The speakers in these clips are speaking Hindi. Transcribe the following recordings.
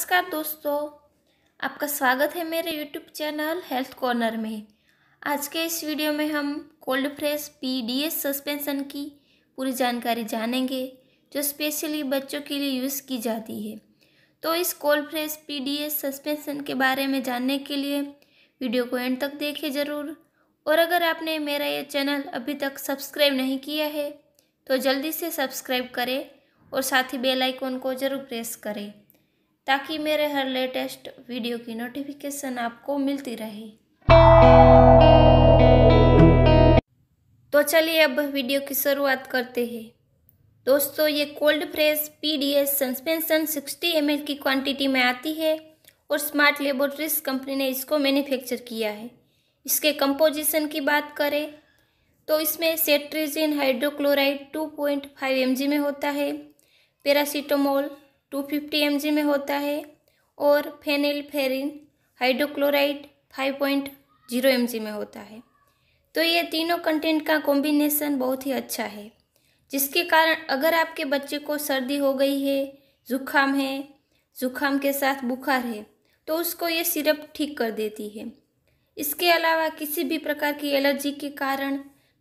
नमस्कार दोस्तों आपका स्वागत है मेरे यूट्यूब चैनल हेल्थ कॉर्नर में आज के इस वीडियो में हम cold fresh P D S suspension की पूरी जानकारी जानेंगे जो स्पेशली बच्चों के लिए यूज़ की जाती है तो इस cold fresh P D S suspension के बारे में जानने के लिए वीडियो को एंड तक देखें ज़रूर और अगर आपने मेरा ये चैनल अभी तक सब्सक्राइब नहीं किया है तो जल्दी से सब्सक्राइब करें और साथ ही बेल आइकॉन को ज़रूर प्रेस करें ताकि मेरे हर लेटेस्ट वीडियो की नोटिफिकेशन आपको मिलती रहे तो चलिए अब वीडियो की शुरुआत करते हैं दोस्तों ये cold press PDS suspension 60 M की क्वांटिटी में आती है और स्मार्ट लेबोरेटरीज कंपनी ने इसको मैन्युफैक्चर किया है इसके कंपोजिशन की बात करें तो इसमें सेट्रीजिन हाइड्रोक्लोराइड 2.5 पॉइंट में होता है paracetamol two fifty M G में होता है और phenylephrine hydrochloride five point zero M G में होता है तो ये तीनों कंटेंट का कॉम्बिनेसन बहुत ही अच्छा है जिसके कारण अगर आपके बच्चे को सर्दी हो गई है ज़ुकाम है ज़ुकाम के साथ बुखार है तो उसको ये सिरप ठीक कर देती है इसके अलावा किसी भी प्रकार की एलर्जी के कारण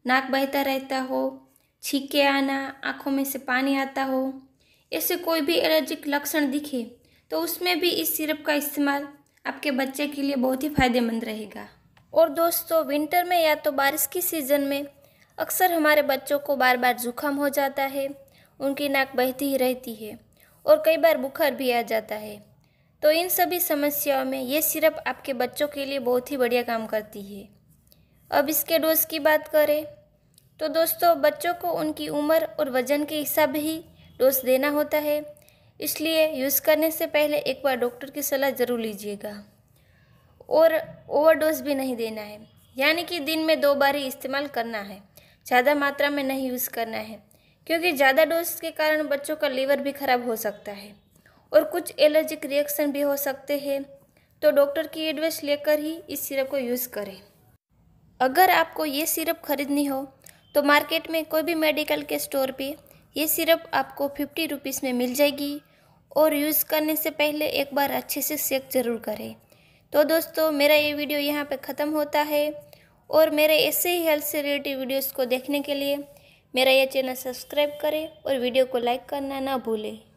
नाक बहता रहता हो छीके आना आँखों में से पानी आता हो ऐसे कोई भी एलर्जिक लक्षण दिखे तो उसमें भी इस सिरप का इस्तेमाल आपके बच्चे के लिए बहुत ही फ़ायदेमंद रहेगा और दोस्तों विंटर में या तो बारिश की सीज़न में अक्सर हमारे बच्चों को बार बार जुखाम हो जाता है उनकी नाक बहती ही रहती है और कई बार बुखार भी आ जाता है तो इन सभी समस्याओं में ये सिरप आपके बच्चों के लिए बहुत ही बढ़िया काम करती है अब इसके डोज की बात करें तो दोस्तों बच्चों को उनकी उम्र और वज़न के हिसाब ही डोज देना होता है इसलिए यूज़ करने से पहले एक बार डॉक्टर की सलाह ज़रूर लीजिएगा और ओवरडोज भी नहीं देना है यानी कि दिन में दो बार ही इस्तेमाल करना है ज़्यादा मात्रा में नहीं यूज़ करना है क्योंकि ज़्यादा डोज के कारण बच्चों का लीवर भी खराब हो सकता है और कुछ एलर्जिक रिएक्शन भी हो सकते हैं तो डॉक्टर की एडवाइस लेकर ही इस सिरप को यूज़ करें अगर आपको ये सिरप खरीदनी हो तो मार्केट में कोई भी मेडिकल के स्टोर पर ये सिरप आपको फिफ्टी रुपीज़ में मिल जाएगी और यूज़ करने से पहले एक बार अच्छे से चेक ज़रूर करें तो दोस्तों मेरा ये वीडियो यहाँ पे ख़त्म होता है और मेरे ऐसे ही हेल्थ से रिलेटेड वीडियोस को देखने के लिए मेरा यह चैनल सब्सक्राइब करें और वीडियो को लाइक करना ना भूलें